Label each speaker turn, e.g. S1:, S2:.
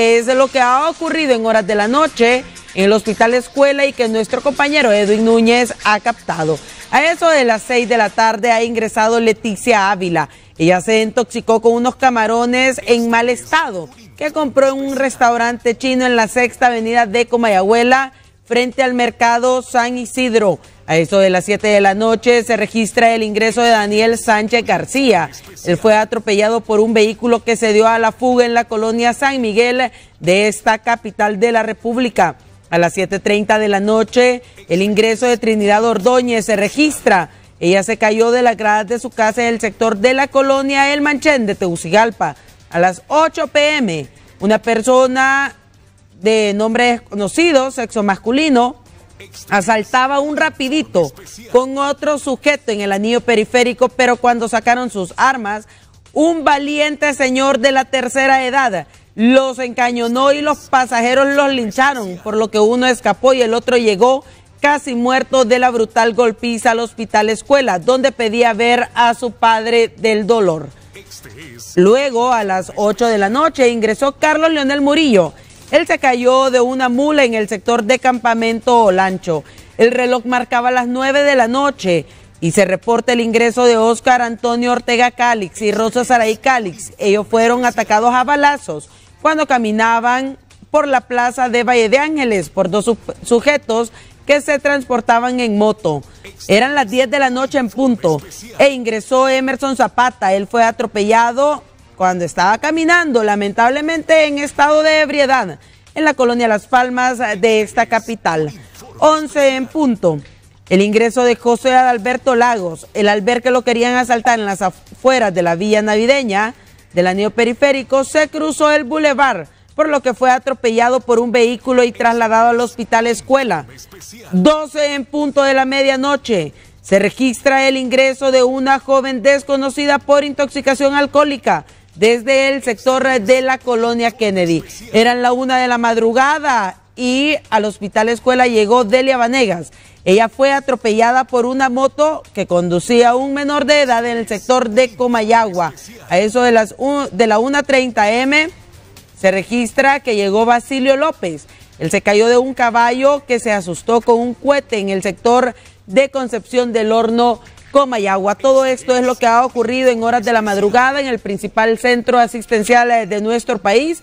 S1: es lo que ha ocurrido en horas de la noche en el hospital escuela y que nuestro compañero Edwin Núñez ha captado. A eso de las 6 de la tarde ha ingresado Leticia Ávila. Ella se intoxicó con unos camarones en mal estado que compró en un restaurante chino en la sexta avenida de Comayagüela frente al mercado San Isidro. A eso de las 7 de la noche se registra el ingreso de Daniel Sánchez García. Él fue atropellado por un vehículo que se dio a la fuga en la colonia San Miguel de esta capital de la República. A las 7.30 de la noche el ingreso de Trinidad Ordóñez se registra. Ella se cayó de las gradas de su casa en el sector de la colonia El Manchén de Tegucigalpa. A las 8 pm una persona de nombre desconocido, sexo masculino, asaltaba un rapidito con otro sujeto en el anillo periférico, pero cuando sacaron sus armas, un valiente señor de la tercera edad los encañonó y los pasajeros los lincharon, por lo que uno escapó y el otro llegó casi muerto de la brutal golpiza al hospital escuela, donde pedía ver a su padre del dolor. Luego, a las 8 de la noche, ingresó Carlos Leonel Murillo, él se cayó de una mula en el sector de Campamento Olancho. El reloj marcaba las 9 de la noche y se reporta el ingreso de Oscar Antonio Ortega Cálix y Rosa Saraí Cálix. Ellos fueron atacados a balazos cuando caminaban por la plaza de Valle de Ángeles por dos sujetos que se transportaban en moto. Eran las 10 de la noche en punto e ingresó Emerson Zapata. Él fue atropellado cuando estaba caminando lamentablemente en estado de ebriedad en la colonia Las Palmas de esta capital. 11 en punto. El ingreso de José Adalberto Lagos, el albergue lo querían asaltar en las afueras de la villa navideña del anillo periférico, se cruzó el bulevar, por lo que fue atropellado por un vehículo y trasladado al hospital escuela. 12 en punto de la medianoche. Se registra el ingreso de una joven desconocida por intoxicación alcohólica desde el sector de la colonia Kennedy. Eran la una de la madrugada y al hospital escuela llegó Delia Vanegas. Ella fue atropellada por una moto que conducía un menor de edad en el sector de Comayagua. A eso de, las de la 1.30 M se registra que llegó Basilio López. Él se cayó de un caballo que se asustó con un cohete en el sector de Concepción del Horno coma y agua. Todo esto es lo que ha ocurrido en horas de la madrugada en el principal centro asistencial eh, de nuestro país.